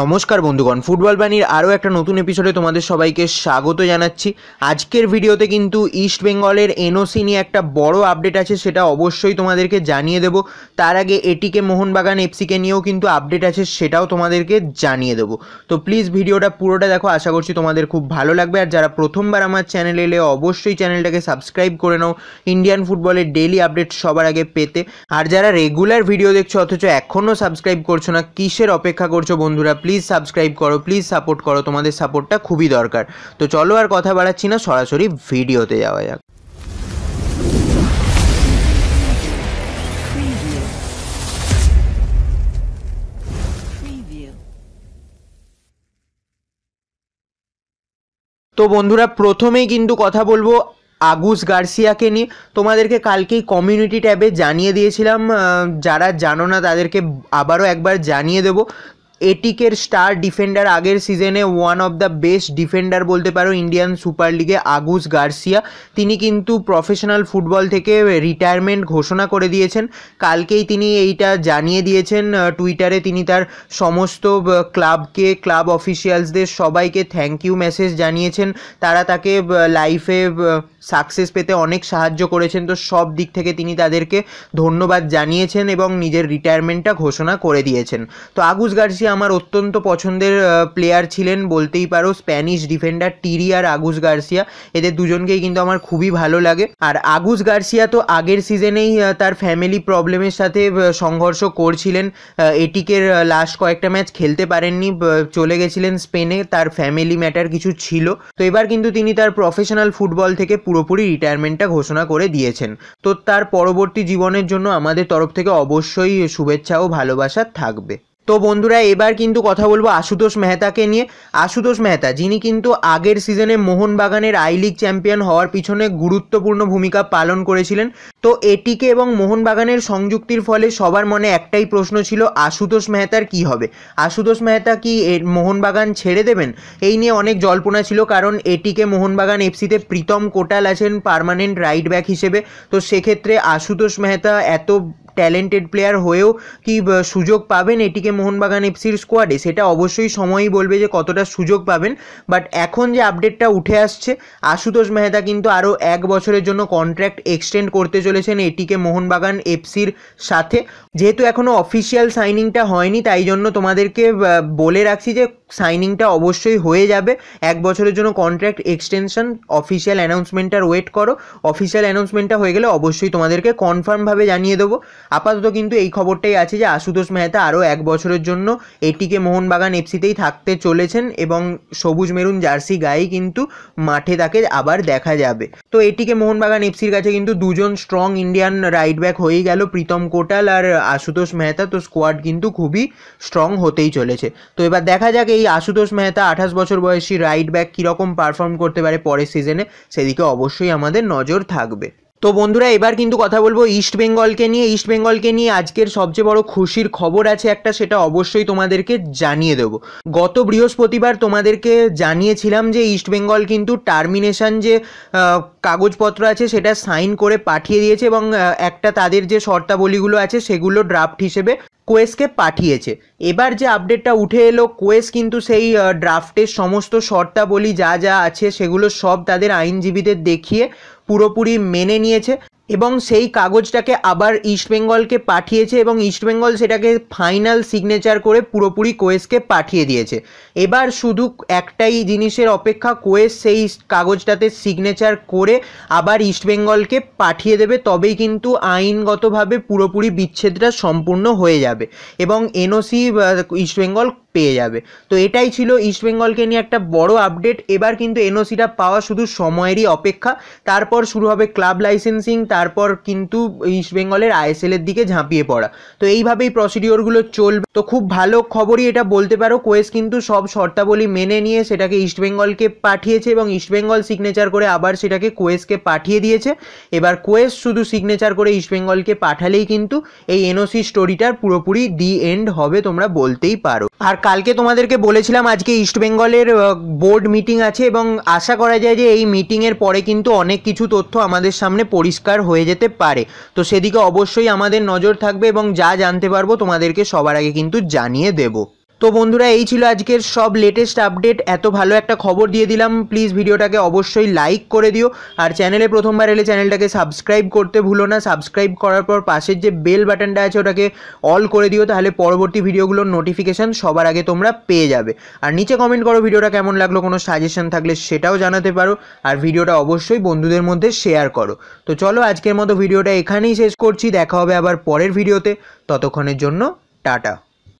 নমস্কার বন্ধুগণ ফুটবল বাণীর আরও একটা নতুন এপিসোডে তোমাদের সবাইকে স্বাগত জানাচ্ছি আজকের ভিডিওতে কিন্তু ইস্ট বেঙ্গলের এনওসি নিয়ে একটা বড় আপডেট আছে সেটা অবশ্যই তোমাদেরকে জানিয়ে দেব তার আগে এটিকে মোহনবাগান এফসিকে নিয়েও কিন্তু আপডেট আছে সেটাও তোমাদেরকে জানিয়ে দেব তো প্লিজ ভিডিওটা পুরোটা দেখো আশা করছি তোমাদের খুব ভালো লাগবে আর যারা প্রথমবার আমার চ্যানেলে এলে অবশ্যই চ্যানেলটাকে সাবস্ক্রাইব করে নাও ইন্ডিয়ান ফুটবলের ডেলি আপডেট সবার আগে পেতে আর যারা রেগুলার ভিডিও দেখছো অথচ এখনও সাবস্ক্রাইব করছো না কিসের অপেক্ষা করছো বন্ধুরা প্লিজ সাবস্ক্রাইব করো প্লিজ সাপোর্ট করো তোমাদের সাপোর্টটা খুবই দরকার তো চলো আর কথা বাড়াচ্ছি না সরাসরি ভিডিওতে যাওয়া যাক তো বন্ধুরা প্রথমেই কিন্তু কথা বলবো আগুস গার্সিয়াকে নিয়ে তোমাদেরকে কালকেই কমিউনিটি ট্যাবে জানিয়ে দিয়েছিলাম যারা জানো না তাদেরকে আবারও একবার জানিয়ে দেব এটিকের স্টার ডিফেন্ডার আগের সিজনে one of the best defender বলতে পারো ইন্ডিয়ান সুপার লিগে আগুস গার্সিয়া তিনি কিন্তু প্রফেশনাল ফুটবল থেকে রিটায়ারমেন্ট ঘোষণা করে দিয়েছেন কালকেই তিনি এইটা জানিয়ে দিয়েছেন টুইটারে তিনি তার সমস্ত ক্লাবকে ক্লাব অফিসিয়ালসদের সবাইকে থ্যাংক ইউ মেসেজ জানিয়েছেন তারা তাকে লাইফে সাকসেস পেতে অনেক সাহায্য করেছেন তো সব দিক থেকে তিনি তাদেরকে ধন্যবাদ জানিয়েছেন এবং নিজের রিটায়ারমেন্টটা ঘোষণা করে দিয়েছেন তো আগুস গার্সিয়া আমার অত্যন্ত পছন্দের প্লেয়ার ছিলেন বলতেই পারো স্প্যানিশ ডিফেন্ডার টিরি আর আগুস গার্সিয়া এদের দুজনকেই কিন্তু আমার খুবই ভালো লাগে আর আগুস গার্সিয়া তো আগের সিজনেই তার ফ্যামিলি প্রবলেমের সাথে সংঘর্ষ করছিলেন এটিকের লাস্ট কয়েকটা ম্যাচ খেলতে পারেননি চলে গেছিলেন স্পেনে তার ফ্যামিলি ম্যাটার কিছু ছিল তো এবার কিন্তু তিনি তার প্রফেশনাল ফুটবল থেকে পুরো পুরোপুরি রিটায়ারমেন্টটা ঘোষণা করে দিয়েছেন তো তার পরবর্তী জীবনের জন্য আমাদের তরফ থেকে অবশ্যই শুভেচ্ছা ও ভালোবাসা থাকবে তো বন্ধুরা এবার কিন্তু কথা বলবো আশুতোষ মেহতাকে নিয়ে আশুতোষ মেহতা যিনি কিন্তু আগের সিজনে মোহনবাগানের আই লিগ চ্যাম্পিয়ন হওয়ার পিছনে গুরুত্বপূর্ণ ভূমিকা পালন করেছিলেন তো এটিকে এবং মোহনবাগানের সংযুক্তির ফলে সবার মনে একটাই প্রশ্ন ছিল আশুতোষ মেহতার কি হবে আশুতোষ মেহতা কি এর মোহনবাগান ছেড়ে দেবেন এই নিয়ে অনেক জল্পনা ছিল কারণ এটিকে মোহনবাগান এফসিতে প্রীতম কোটাল আছেন পারমানেন্ট রাইট ব্যাক হিসেবে তো সেক্ষেত্রে আশুতোষ মেহতা এত ট্যালেন্টেড প্লেয়ার হয়েও কি সুযোগ পাবেন এটিকে মোহনবাগান এফসির স্কোয়াডে সেটা অবশ্যই সময়ই বলবে যে কতটা সুযোগ পাবেন বাট এখন যে আপডেটটা উঠে আসছে আশুতোষ মেহতা কিন্তু আরও এক বছরের জন্য কন্ট্র্যাক্ট এক্সটেন্ড করতে চলেছেন এটিকে মোহনবাগান এফসির সাথে যেহেতু এখনও অফিসিয়াল সাইনিংটা হয়নি তাই জন্য তোমাদেরকে বলে রাখছি যে সাইনিংটা অবশ্যই হয়ে যাবে এক বছরের জন্য কন্ট্রাক্ট এক্সটেনশন অফিসিয়াল অ্যানাউন্সমেন্টটার ওয়েট করো অফিসিয়াল অ্যানাউন্সমেন্টটা হয়ে গেলে অবশ্যই তোমাদেরকে কনফার্মভাবে জানিয়ে দেবো আপাতত কিন্তু এই খবরটাই আছে যে আশুতোষ মেহতা আরও এক বছরের জন্য এটিকে মোহনবাগান এফসিতেই থাকতে চলেছেন এবং সবুজ মেরুন জার্সি গায়ে কিন্তু মাঠে তাকে আবার দেখা যাবে তো এটিকে মোহনবাগান এফসির কাছে কিন্তু দুজন স্ট্রং ইন্ডিয়ান রাইট ব্যাক হয়েই গেল প্রীতম কোটাল আর আশুতোষ মেহতা তো স্কোয়াড কিন্তু খুবই স্ট্রং হতেই চলেছে তো এবার দেখা যাক এই আশুতোষ মেহতা আঠাশ বছর বয়সী রাইট ব্যাক কীরকম পারফর্ম করতে পারে পরের সিজনে সেদিকে অবশ্যই আমাদের নজর থাকবে তো বন্ধুরা এবার কিন্তু কথা বলবো ইস্ট বেঙ্গলকে নিয়ে ইস্ট বেঙ্গলকে নিয়ে আজকের সবচেয়ে বড় খুশির খবর আছে একটা সেটা অবশ্যই তোমাদেরকে জানিয়ে দেব গত বৃহস্পতিবার তোমাদেরকে জানিয়েছিলাম যে ইস্ট বেঙ্গল কিন্তু টার্মিনেশন যে কাগজপত্র আছে সেটা সাইন করে পাঠিয়ে দিয়েছে এবং একটা তাদের যে শর্তাবলীগুলো আছে সেগুলো ড্রাফট হিসেবে কোয়েসকে পাঠিয়েছে এবার যে আপডেটটা উঠে এলো কোয়েস কিন্তু সেই ড্রাফটের সমস্ত শর্তাবলী যা যা আছে সেগুলো সব তাদের আইনজীবীদের দেখিয়ে পুরোপুরি মেনে নিয়েছে এবং সেই কাগজটাকে আবার ইস্টবেঙ্গলকে পাঠিয়েছে এবং ইস্টবেঙ্গল সেটাকে ফাইনাল সিগনেচার করে পুরোপুরি কোয়েসকে পাঠিয়ে দিয়েছে এবার শুধু একটাই জিনিসের অপেক্ষা কোয়েস সেই কাগজটাতে সিগনেচার করে আবার ইস্টবেঙ্গলকে পাঠিয়ে দেবে তবেই কিন্তু আইনগতভাবে পুরোপুরি বিচ্ছেদটা সম্পূর্ণ হয়ে যাবে এবং এনওসি ইস্টবেঙ্গল পেয়ে যাবে তো এটাই ছিল ইস্টবেঙ্গলকে নিয়ে একটা বড় আপডেট এবার কিন্তু এনওসিটা পাওয়া শুধু সময়েরই অপেক্ষা তারপর শুরু হবে ক্লাব লাইসেন্সিং তারপর কিন্তু ইস্টবেঙ্গলের আইএসএলের দিকে ঝাঁপিয়ে পড়া তো এইভাবেই প্রসিডিওরগুলো চলবে তো খুব ভালো খবরই এটা বলতে পারো কোয়েস কিন্তু সব শর্তাবলী মেনে নিয়ে সেটাকে ইস্টবেঙ্গলকে পাঠিয়েছে এবং ইস্টবেঙ্গল সিগনেচার করে আবার সেটাকে কোয়েসকে পাঠিয়ে দিয়েছে এবার কোয়েস শুধু সিগনেচার করে ইস্টবেঙ্গলকে পাঠালেই কিন্তু এই এনওসি স্টোরিটার পুরোপুরি দি এন্ড হবে তোমরা বলতেই পারো আর কালকে তোমাদেরকে বলেছিলাম আজকে ইস্টবেঙ্গলের বোর্ড মিটিং আছে এবং আশা করা যায় যে এই মিটিংয়ের পরে কিন্তু অনেক কিছু তথ্য আমাদের সামনে পরিষ্কার হয়ে যেতে পারে তো সেদিকে অবশ্যই আমাদের নজর থাকবে এবং যা জানতে পারবো তোমাদেরকে সবার আগে কিন্তু জানিয়ে দেবো তো বন্ধুরা এই ছিল আজকের সব লেটেস্ট আপডেট এত ভালো একটা খবর দিয়ে দিলাম প্লিজ ভিডিওটাকে অবশ্যই লাইক করে দিও আর চ্যানেলে প্রথমবার এলে চ্যানেলটাকে সাবস্ক্রাইব করতে ভুলো না সাবস্ক্রাইব করার পর পাশের যে বেল বাটনটা আছে ওটাকে অল করে দিও তাহলে পরবর্তী ভিডিওগুলোর নোটিফিকেশান সবার আগে তোমরা পেয়ে যাবে আর নিচে কমেন্ট করো ভিডিওটা কেমন লাগলো কোনো সাজেশন থাকলে সেটাও জানাতে পারো আর ভিডিওটা অবশ্যই বন্ধুদের মধ্যে শেয়ার করো তো চলো আজকের মতো ভিডিওটা এখানেই শেষ করছি দেখা হবে আবার পরের ভিডিওতে ততক্ষণের জন্য টাটা